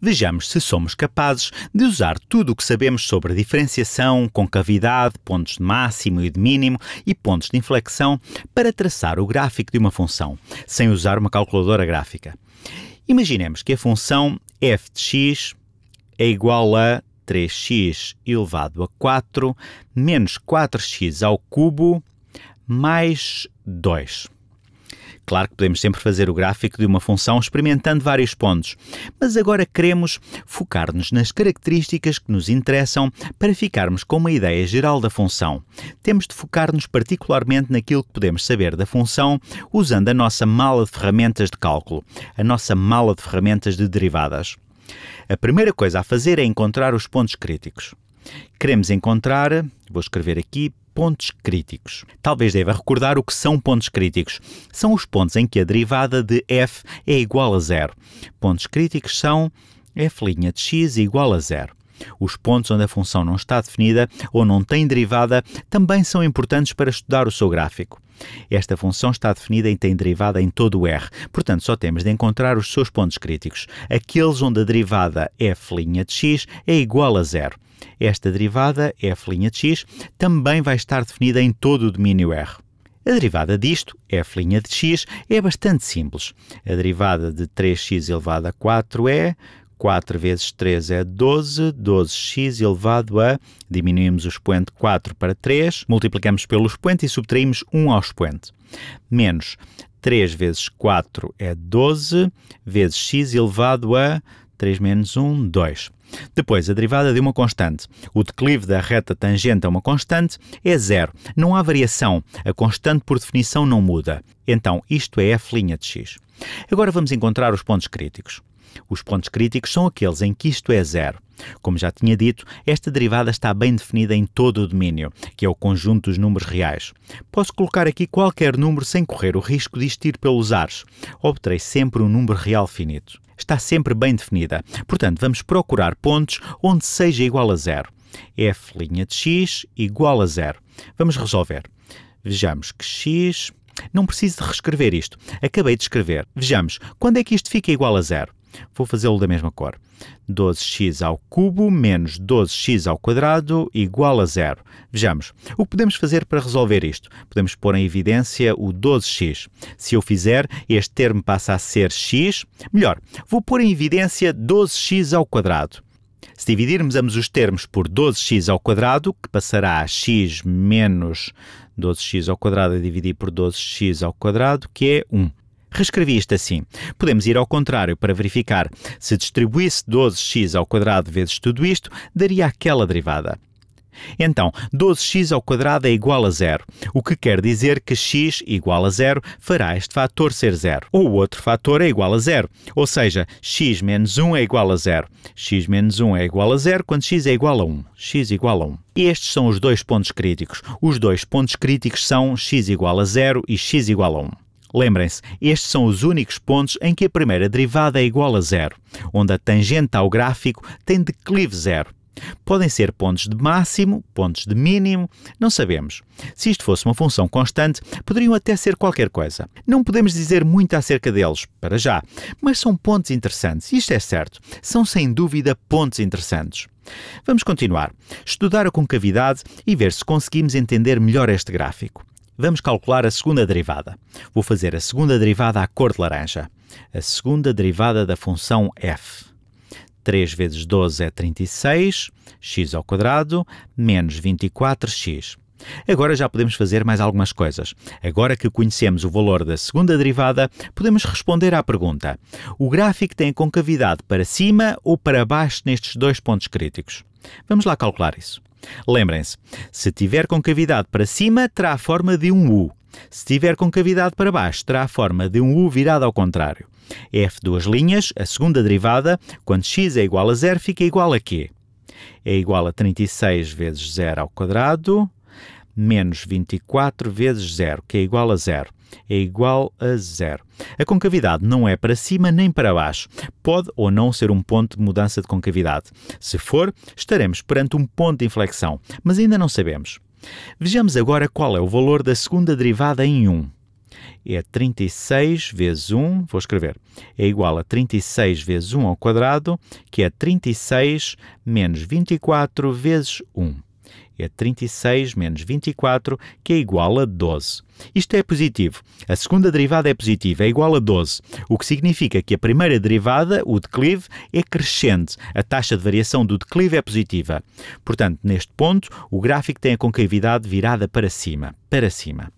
vejamos se somos capazes de usar tudo o que sabemos sobre diferenciação, concavidade, pontos de máximo e de mínimo e pontos de inflexão para traçar o gráfico de uma função, sem usar uma calculadora gráfica. Imaginemos que a função f de x é igual a 3x elevado a 4 menos 4x ao cubo mais 2. Claro que podemos sempre fazer o gráfico de uma função experimentando vários pontos, mas agora queremos focar-nos nas características que nos interessam para ficarmos com uma ideia geral da função. Temos de focar-nos particularmente naquilo que podemos saber da função usando a nossa mala de ferramentas de cálculo, a nossa mala de ferramentas de derivadas. A primeira coisa a fazer é encontrar os pontos críticos. Queremos encontrar, vou escrever aqui, pontos críticos. Talvez deva recordar o que são pontos críticos. São os pontos em que a derivada de f é igual a zero. Pontos críticos são f' de x igual a zero. Os pontos onde a função não está definida ou não tem derivada também são importantes para estudar o seu gráfico. Esta função está definida e tem derivada em todo o R, portanto só temos de encontrar os seus pontos críticos, aqueles onde a derivada f' de x é igual a zero. Esta derivada, é f' de x, também vai estar definida em todo o domínio R. A derivada disto, é f' de x, é bastante simples. A derivada de 3x elevado a 4 é 4 vezes 3 é 12, 12x elevado a, diminuímos o expoente 4 para 3, multiplicamos pelo expoente e subtraímos 1 ao expoente. Menos 3 vezes 4 é 12, vezes x elevado a 3 menos 1, 2. Depois, a derivada de uma constante. O declive da reta tangente a uma constante é zero. Não há variação. A constante, por definição, não muda. Então, isto é f' de x. Agora vamos encontrar os pontos críticos. Os pontos críticos são aqueles em que isto é zero. Como já tinha dito, esta derivada está bem definida em todo o domínio, que é o conjunto dos números reais. Posso colocar aqui qualquer número sem correr o risco de isto ir pelos ares. Obterei sempre um número real finito. Está sempre bem definida. Portanto, vamos procurar pontos onde seja igual a zero. f' de x igual a zero. Vamos resolver. Vejamos que x... Não preciso de reescrever isto. Acabei de escrever. Vejamos, quando é que isto fica igual a zero? Vou fazê-lo da mesma cor. 12x ao cubo menos 12x ao quadrado igual a zero. Vejamos, o que podemos fazer para resolver isto? Podemos pôr em evidência o 12x. Se eu fizer, este termo passa a ser x. Melhor, vou pôr em evidência 12x ao quadrado. Se dividirmos ambos os termos por 12x ao quadrado, que passará a x menos 12x ao quadrado a dividir por 12x ao quadrado, que é 1. Reescrevi isto assim. Podemos ir ao contrário para verificar. Se distribuísse 12x ao quadrado vezes tudo isto, daria aquela derivada. Então, 12x ao quadrado é igual a zero, o que quer dizer que x igual a zero fará este fator ser zero. Ou outro fator é igual a zero, ou seja, x menos 1 é igual a zero. x menos 1 é igual a zero quando x é igual a 1. x igual a 1. Estes são os dois pontos críticos. Os dois pontos críticos são x igual a zero e x igual a 1. Lembrem-se, estes são os únicos pontos em que a primeira derivada é igual a zero, onde a tangente ao gráfico tem declive zero. Podem ser pontos de máximo, pontos de mínimo, não sabemos. Se isto fosse uma função constante, poderiam até ser qualquer coisa. Não podemos dizer muito acerca deles, para já, mas são pontos interessantes, isto é certo. São sem dúvida pontos interessantes. Vamos continuar, estudar a concavidade e ver se conseguimos entender melhor este gráfico vamos calcular a segunda derivada. Vou fazer a segunda derivada à cor de laranja. A segunda derivada da função f. 3 vezes 12 é 36, x ao quadrado, menos 24x. Agora já podemos fazer mais algumas coisas. Agora que conhecemos o valor da segunda derivada, podemos responder à pergunta: o gráfico tem concavidade para cima ou para baixo nestes dois pontos críticos? Vamos lá calcular isso. Lembrem-se, se tiver concavidade para cima, terá a forma de um U. Se tiver concavidade para baixo, terá a forma de um U virado ao contrário. F duas linhas, a segunda derivada, quando x é igual a zero, fica igual a quê? É igual a 36 vezes zero ao quadrado menos 24 vezes zero, que é igual a zero. É igual a zero. A concavidade não é para cima nem para baixo. Pode ou não ser um ponto de mudança de concavidade. Se for, estaremos perante um ponto de inflexão, mas ainda não sabemos. Vejamos agora qual é o valor da segunda derivada em 1. É 36 vezes 1, vou escrever, é igual a 36 vezes 1 ao quadrado, que é 36 menos 24 vezes 1 é 36 menos 24, que é igual a 12. Isto é positivo. A segunda derivada é positiva, é igual a 12, o que significa que a primeira derivada, o declive, é crescente. A taxa de variação do declive é positiva. Portanto, neste ponto, o gráfico tem a concavidade virada para cima, para cima.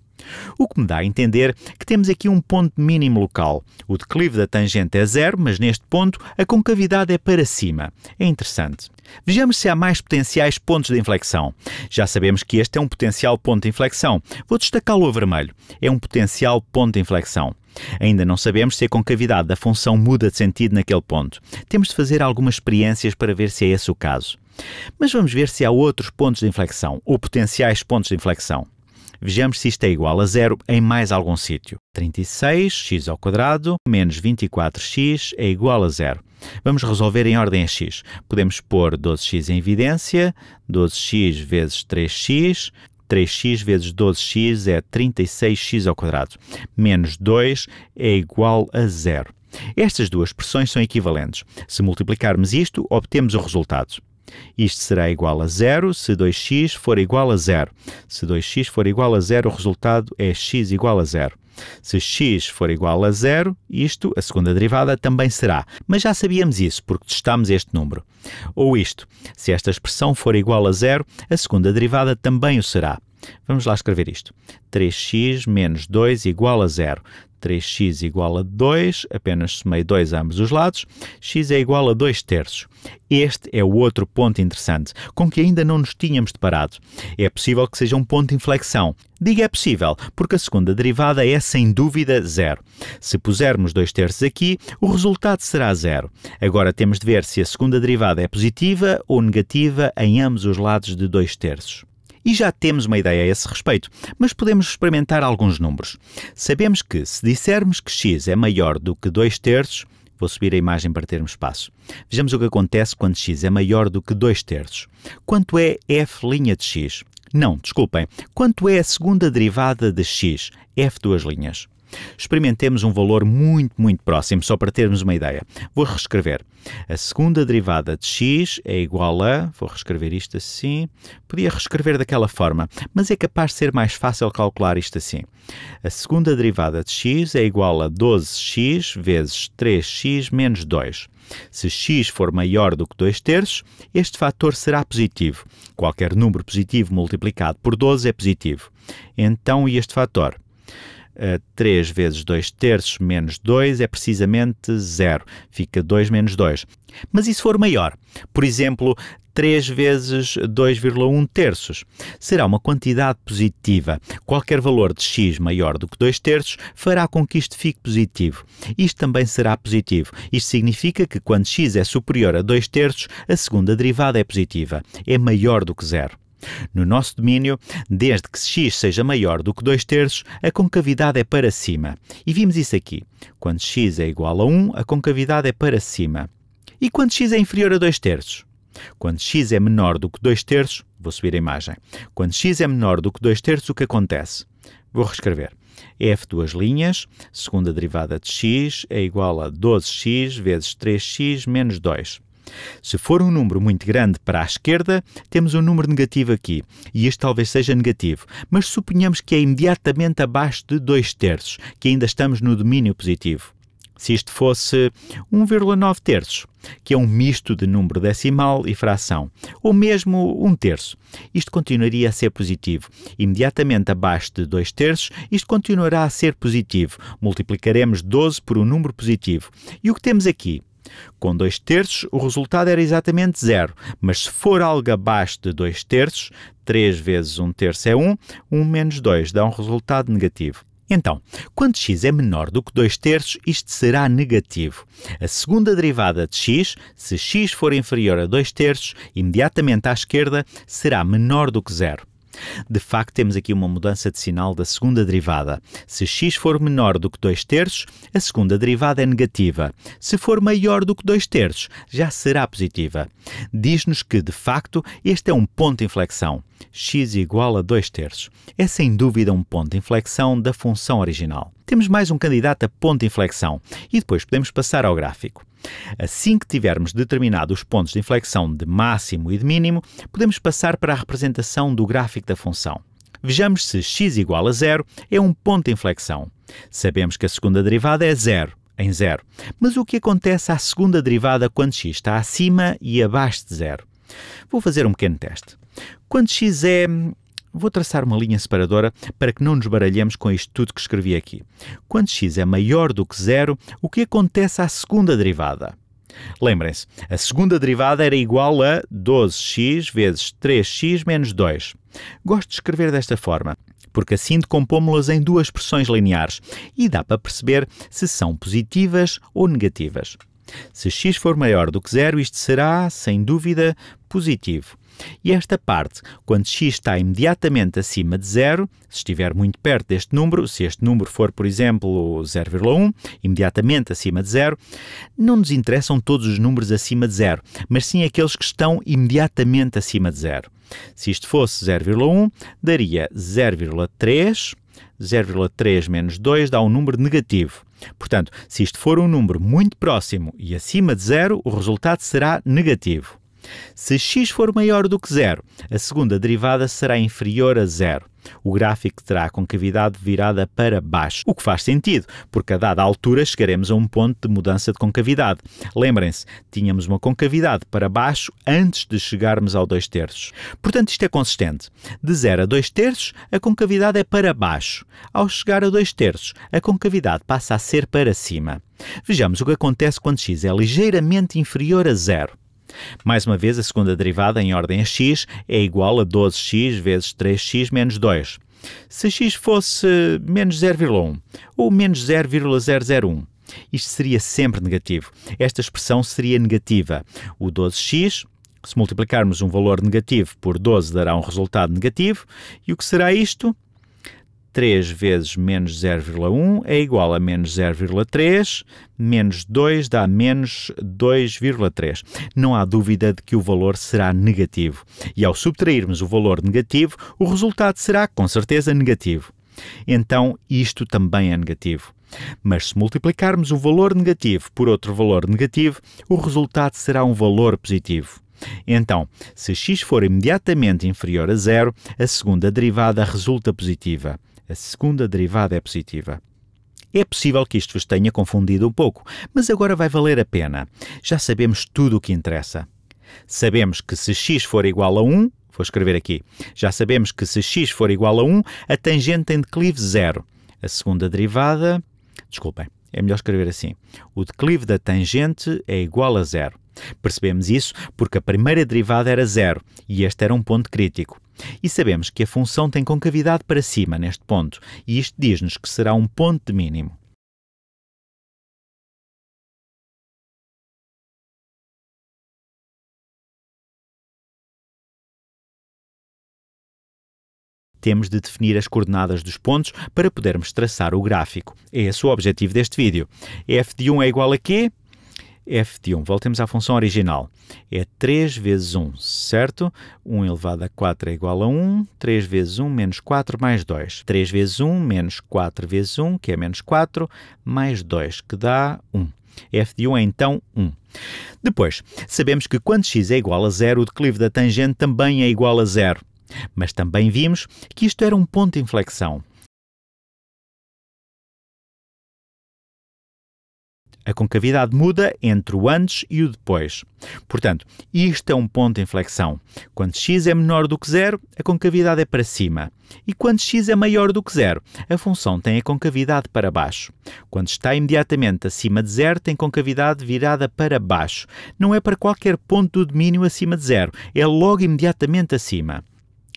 O que me dá a entender que temos aqui um ponto mínimo local. O declive da tangente é zero, mas neste ponto a concavidade é para cima. É interessante. Vejamos se há mais potenciais pontos de inflexão. Já sabemos que este é um potencial ponto de inflexão. Vou destacá-lo a vermelho. É um potencial ponto de inflexão. Ainda não sabemos se a concavidade da função muda de sentido naquele ponto. Temos de fazer algumas experiências para ver se é esse o caso. Mas vamos ver se há outros pontos de inflexão ou potenciais pontos de inflexão. Vejamos se isto é igual a zero em mais algum sítio. 36x ao quadrado menos 24x é igual a zero. Vamos resolver em ordem a x. Podemos pôr 12x em evidência, 12x vezes 3x, 3x vezes 12x é 36x ao quadrado. Menos 2 é igual a zero. Estas duas expressões são equivalentes. Se multiplicarmos isto, obtemos o resultado. Isto será igual a zero se 2x for igual a zero. Se 2x for igual a zero, o resultado é x igual a zero. Se x for igual a zero, isto, a segunda derivada, também será. Mas já sabíamos isso, porque testámos este número. Ou isto, se esta expressão for igual a zero, a segunda derivada também o será. Vamos lá escrever isto. 3x menos 2 igual a zero. 3x igual a 2, apenas somei 2 a ambos os lados, x é igual a 2 terços. Este é o outro ponto interessante, com que ainda não nos tínhamos deparado. É possível que seja um ponto de inflexão. Diga é possível, porque a segunda derivada é sem dúvida zero. Se pusermos 2 terços aqui, o resultado será zero. Agora temos de ver se a segunda derivada é positiva ou negativa em ambos os lados de 2 terços e já temos uma ideia a esse respeito, mas podemos experimentar alguns números. Sabemos que, se dissermos que x é maior do que 2 terços, Vou subir a imagem para termos espaço. Vejamos o que acontece quando x é maior do que 2 terços. Quanto é f' de x? Não, desculpem. Quanto é a segunda derivada de x? f duas linhas. Experimentemos um valor muito, muito próximo, só para termos uma ideia. Vou reescrever. A segunda derivada de x é igual a. Vou reescrever isto assim. Podia reescrever daquela forma, mas é capaz de ser mais fácil calcular isto assim. A segunda derivada de x é igual a 12x vezes 3x menos 2. Se x for maior do que 2 terços, este fator será positivo. Qualquer número positivo multiplicado por 12 é positivo. Então, e este fator? 3 eh, vezes 2 terços menos 2 é precisamente zero. Fica 2 menos 2. Mas e se for maior? Por exemplo, 3 vezes 2,1 terços. Será uma quantidade positiva. Qualquer valor de x maior do que 2 terços fará com que isto fique positivo. Isto também será positivo. Isto significa que quando x é superior a 2 terços, a segunda derivada é positiva. É maior do que zero. No nosso domínio, desde que x seja maior do que 2 terços, a concavidade é para cima. E vimos isso aqui. Quando x é igual a 1, a concavidade é para cima. E quando x é inferior a 2 terços? Quando x é menor do que 2 terços, vou subir a imagem. Quando x é menor do que 2 terços, o que acontece? Vou reescrever. f duas linhas, segunda derivada de x é igual a 12x vezes 3x menos 2. Se for um número muito grande para a esquerda, temos um número negativo aqui, e este talvez seja negativo, mas suponhamos que é imediatamente abaixo de 2 terços, que ainda estamos no domínio positivo. Se isto fosse 1,9 terços, que é um misto de número decimal e fração, ou mesmo 1 terço, isto continuaria a ser positivo. Imediatamente abaixo de 2 terços, isto continuará a ser positivo. Multiplicaremos 12 por um número positivo. E o que temos aqui? Com 2 terços, o resultado era exatamente zero, mas se for algo abaixo de 2 terços, 3 vezes 1 um terço é 1, 1 menos 2 dá um resultado negativo. Então, quando x é menor do que 2 terços, isto será negativo. A segunda derivada de x, se x for inferior a 2 terços, imediatamente à esquerda, será menor do que zero. De facto, temos aqui uma mudança de sinal da segunda derivada. Se x for menor do que 2 terços, a segunda derivada é negativa. Se for maior do que 2 terços, já será positiva. Diz-nos que, de facto, este é um ponto de inflexão. x igual a 2 terços. É sem dúvida um ponto de inflexão da função original. Temos mais um candidato a ponto de inflexão e depois podemos passar ao gráfico. Assim que tivermos determinado os pontos de inflexão de máximo e de mínimo, podemos passar para a representação do gráfico da função. Vejamos se x igual a zero é um ponto de inflexão. Sabemos que a segunda derivada é zero, em zero. Mas o que acontece à segunda derivada quando x está acima e abaixo de zero? Vou fazer um pequeno teste. Quando x é hum, Vou traçar uma linha separadora para que não nos baralhemos com isto tudo que escrevi aqui. Quando x é maior do que zero, o que acontece à segunda derivada? Lembrem-se, a segunda derivada era igual a 12x vezes 3x menos 2. Gosto de escrever desta forma, porque assim decompomos-las em duas expressões lineares e dá para perceber se são positivas ou negativas. Se x for maior do que zero, isto será, sem dúvida, positivo. E esta parte, quando x está imediatamente acima de zero, se estiver muito perto deste número, se este número for, por exemplo, 0,1, imediatamente acima de zero, não nos interessam todos os números acima de zero, mas sim aqueles que estão imediatamente acima de zero. Se isto fosse 0,1, daria 0,3. 0,3 menos 2 dá um número negativo. Portanto, se isto for um número muito próximo e acima de zero, o resultado será negativo. Se x for maior do que zero, a segunda derivada será inferior a zero. O gráfico terá a concavidade virada para baixo, o que faz sentido, porque a dada altura chegaremos a um ponto de mudança de concavidade. Lembrem-se, tínhamos uma concavidade para baixo antes de chegarmos ao 2 terços. Portanto, isto é consistente. De 0 a 2 terços, a concavidade é para baixo. Ao chegar a 2 terços, a concavidade passa a ser para cima. Vejamos o que acontece quando x é ligeiramente inferior a zero. Mais uma vez, a segunda derivada em ordem a x é igual a 12x vezes 3x menos 2. Se x fosse menos 0,1 ou menos 0,001, isto seria sempre negativo. Esta expressão seria negativa. O 12x, se multiplicarmos um valor negativo por 12, dará um resultado negativo. E o que será isto? 3 vezes menos 0,1 é igual a menos 0,3, menos 2 dá menos 2,3. Não há dúvida de que o valor será negativo. E ao subtrairmos o valor negativo, o resultado será com certeza negativo. Então isto também é negativo. Mas se multiplicarmos o valor negativo por outro valor negativo, o resultado será um valor positivo. Então, se x for imediatamente inferior a zero, a segunda derivada resulta positiva a segunda derivada é positiva. É possível que isto vos tenha confundido um pouco, mas agora vai valer a pena. Já sabemos tudo o que interessa. Sabemos que se x for igual a 1, vou escrever aqui, já sabemos que se x for igual a 1, a tangente tem declive zero. A segunda derivada, desculpem, é melhor escrever assim. O declive da tangente é igual a zero. Percebemos isso porque a primeira derivada era zero e este era um ponto crítico. E sabemos que a função tem concavidade para cima neste ponto, e isto diz-nos que será um ponto de mínimo. temos de definir as coordenadas dos pontos para podermos traçar o gráfico. É esse o objetivo deste vídeo. f de 1 é igual a quê? f de 1. Voltemos à função original. É 3 vezes 1, certo? 1 elevado a 4 é igual a 1. 3 vezes 1 menos 4 mais 2. 3 vezes 1 menos 4 vezes 1, que é menos 4, mais 2, que dá 1. f de 1 é então 1. Depois, sabemos que quando x é igual a zero, o declive da tangente também é igual a zero. Mas também vimos que isto era um ponto de inflexão. A concavidade muda entre o antes e o depois. Portanto, isto é um ponto de inflexão. Quando x é menor do que zero, a concavidade é para cima. E quando x é maior do que zero, a função tem a concavidade para baixo. Quando está imediatamente acima de zero, tem concavidade virada para baixo. Não é para qualquer ponto do domínio acima de zero, é logo imediatamente acima.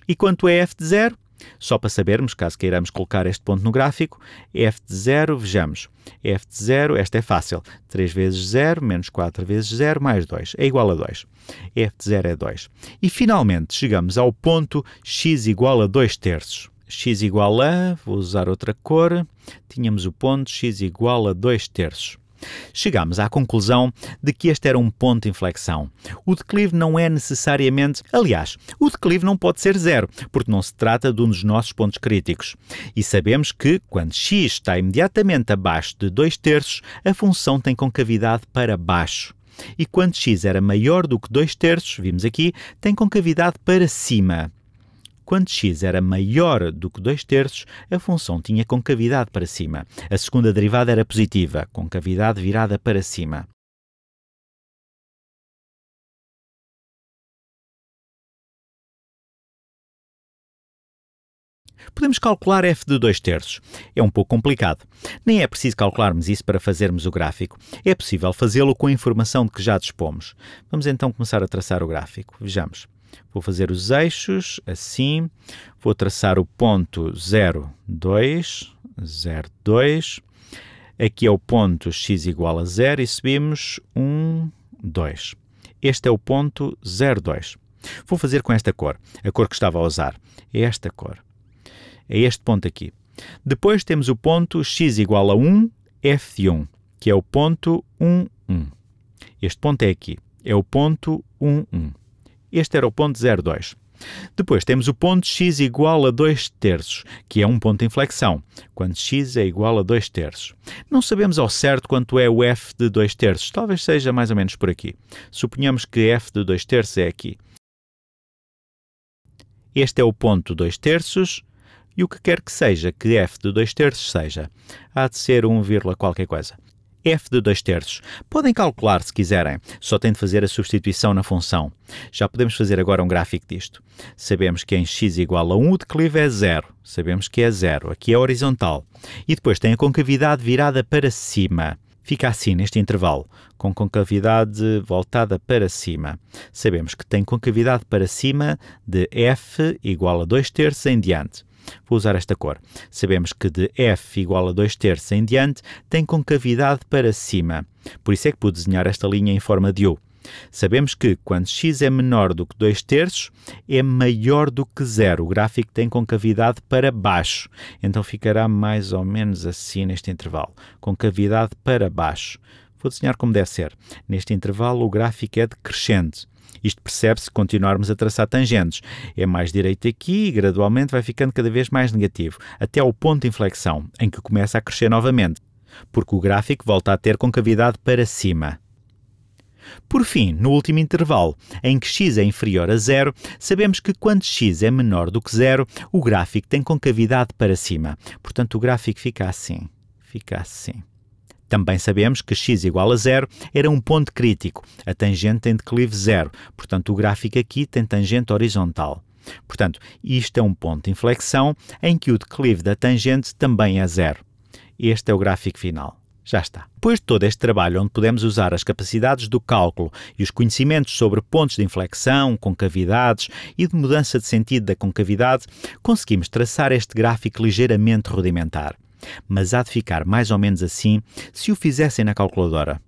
E quanto é f de zero? Só para sabermos, caso queiramos colocar este ponto no gráfico, f de 0, vejamos, f de 0, esta é fácil, 3 vezes 0, menos 4 vezes 0, mais 2, é igual a 2. f de 0 é 2. E, finalmente, chegamos ao ponto x igual a 2 terços. x igual a, vou usar outra cor, tínhamos o ponto x igual a 2 terços chegámos à conclusão de que este era um ponto de inflexão. O declive não é necessariamente, aliás, o declive não pode ser zero, porque não se trata de um dos nossos pontos críticos. E sabemos que, quando x está imediatamente abaixo de 2 terços, a função tem concavidade para baixo e quando x era maior do que 2 terços, vimos aqui, tem concavidade para cima. Quando x era maior do que 2 terços, a função tinha concavidade para cima. A segunda derivada era positiva, concavidade virada para cima. podemos calcular f de 2 terços. É um pouco complicado. Nem é preciso calcularmos isso para fazermos o gráfico. É possível fazê-lo com a informação de que já dispomos. Vamos então começar a traçar o gráfico. Vejamos. Vou fazer os eixos assim, vou traçar o ponto 0, 2, 0, 2. Aqui é o ponto x igual a 0 e subimos 1, 2. Este é o ponto 0, 2. Vou fazer com esta cor, a cor que estava a usar. É esta cor. É este ponto aqui. Depois temos o ponto x igual a 1, F1, que é o ponto 1, 1. Este ponto é aqui, é o ponto 1, 1. Este era o ponto 02. Depois temos o ponto x igual a 2 terços, que é um ponto de inflexão, quando x é igual a 2 terços. Não sabemos ao certo quanto é o f de 2 terços, talvez seja mais ou menos por aqui. Suponhamos que f de 2 terços é aqui. Este é o ponto 2 terços, e o que quer que seja que f de 2 terços seja, há de ser 1, qualquer coisa f de 2 terços. Podem calcular se quiserem, só têm de fazer a substituição na função. Já podemos fazer agora um gráfico disto. Sabemos que em x igual a 1 o declive é zero. Sabemos que é zero. Aqui é horizontal. E depois tem a concavidade virada para cima. Fica assim neste intervalo, com concavidade voltada para cima. Sabemos que tem concavidade para cima de f igual a 2 terços em diante. Vou usar esta cor. Sabemos que de F igual a 2 terços em diante tem concavidade para cima. Por isso é que pude desenhar esta linha em forma de U. Sabemos que quando x é menor do que 2 terços, é maior do que zero. O gráfico tem concavidade para baixo. Então ficará mais ou menos assim neste intervalo. Concavidade para baixo. Vou desenhar como deve ser. Neste intervalo, o gráfico é decrescente. Isto percebe-se se continuarmos a traçar tangentes. É mais direito aqui e gradualmente vai ficando cada vez mais negativo, até ao ponto de inflexão, em que começa a crescer novamente, porque o gráfico volta a ter concavidade para cima. Por fim, no último intervalo, em que x é inferior a zero, sabemos que quando x é menor do que zero, o gráfico tem concavidade para cima. Portanto, o gráfico fica assim. Fica assim. Também sabemos que x igual a zero era um ponto crítico. A tangente tem declive zero, portanto o gráfico aqui tem tangente horizontal. Portanto, isto é um ponto de inflexão em que o declive da tangente também é zero. Este é o gráfico final. Já está. Depois de todo este trabalho, onde pudemos usar as capacidades do cálculo e os conhecimentos sobre pontos de inflexão, concavidades e de mudança de sentido da concavidade, conseguimos traçar este gráfico ligeiramente rudimentar mas há de ficar mais ou menos assim se o fizessem na calculadora.